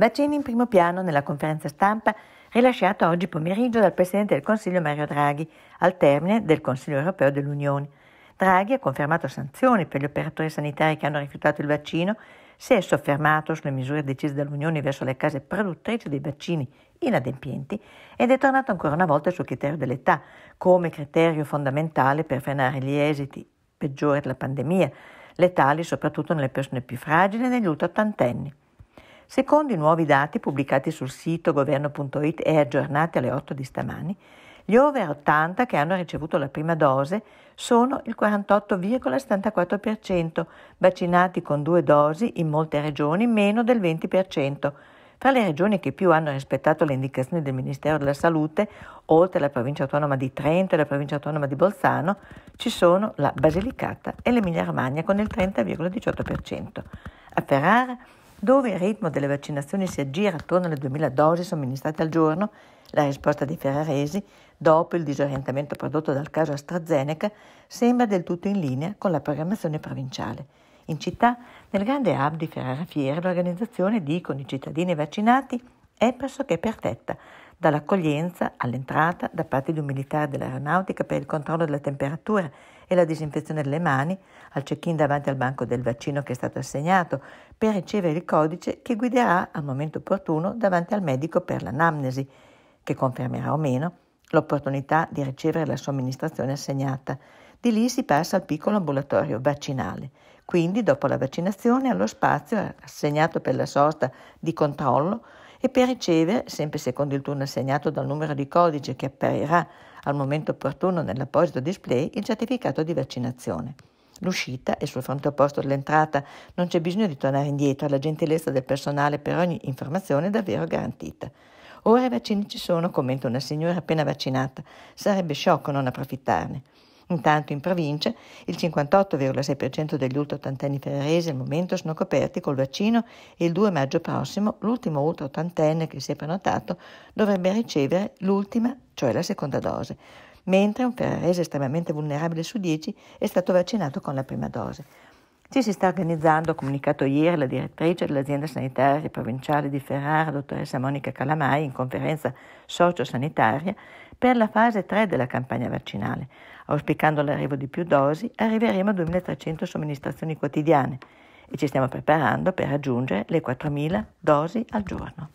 Vaccini in primo piano nella conferenza stampa rilasciata oggi pomeriggio dal Presidente del Consiglio Mario Draghi al termine del Consiglio europeo dell'Unione. Draghi ha confermato sanzioni per gli operatori sanitari che hanno rifiutato il vaccino, si è soffermato sulle misure decise dall'Unione verso le case produttrici dei vaccini inadempienti ed è tornato ancora una volta sul criterio dell'età come criterio fondamentale per frenare gli esiti peggiori della pandemia, letali soprattutto nelle persone più fragili e negli ultra ottantenni. Secondo i nuovi dati pubblicati sul sito governo.it e aggiornati alle 8 di stamani, gli over 80 che hanno ricevuto la prima dose sono il 48,74%, vaccinati con due dosi in molte regioni meno del 20%. Tra le regioni che più hanno rispettato le indicazioni del Ministero della Salute, oltre alla provincia autonoma di Trento e la provincia autonoma di Bolzano, ci sono la Basilicata e l'Emilia Romagna con il 30,18%. A Ferrara dove il ritmo delle vaccinazioni si aggira attorno alle 2000 dosi somministrate al giorno, la risposta di Ferraresi, dopo il disorientamento prodotto dal caso AstraZeneca, sembra del tutto in linea con la programmazione provinciale. In città, nel grande hub di Ferrara Fiera, l'organizzazione dicono i cittadini vaccinati è pressoché perfetta, dall'accoglienza all'entrata da parte di un militare dell'aeronautica per il controllo della temperatura e la disinfezione delle mani, al check-in davanti al banco del vaccino che è stato assegnato, per ricevere il codice che guiderà al momento opportuno davanti al medico per l'anamnesi, che confermerà o meno l'opportunità di ricevere la somministrazione assegnata. Di lì si passa al piccolo ambulatorio vaccinale. Quindi, dopo la vaccinazione, allo spazio assegnato per la sosta di controllo e per ricevere, sempre secondo il turno assegnato dal numero di codice che apparirà al momento opportuno nell'apposito display, il certificato di vaccinazione. L'uscita è sul fronte opposto dell'entrata, non c'è bisogno di tornare indietro, la gentilezza del personale per ogni informazione è davvero garantita. Ora i vaccini ci sono, commenta una signora appena vaccinata, sarebbe sciocco non approfittarne. Intanto in provincia il 58,6% degli ultra ottantenni ferraresi al momento sono coperti col vaccino e il 2 maggio prossimo l'ultimo ultra ottantenne che si è prenotato dovrebbe ricevere l'ultima, cioè la seconda dose, mentre un ferrarese estremamente vulnerabile su 10 è stato vaccinato con la prima dose. Ci si sta organizzando, ha comunicato ieri la direttrice dell'azienda sanitaria provinciale di Ferrara, dottoressa Monica Calamai, in conferenza socio-sanitaria, per la fase 3 della campagna vaccinale. Auspicando l'arrivo di più dosi, arriveremo a 2.300 somministrazioni quotidiane e ci stiamo preparando per raggiungere le 4.000 dosi al giorno.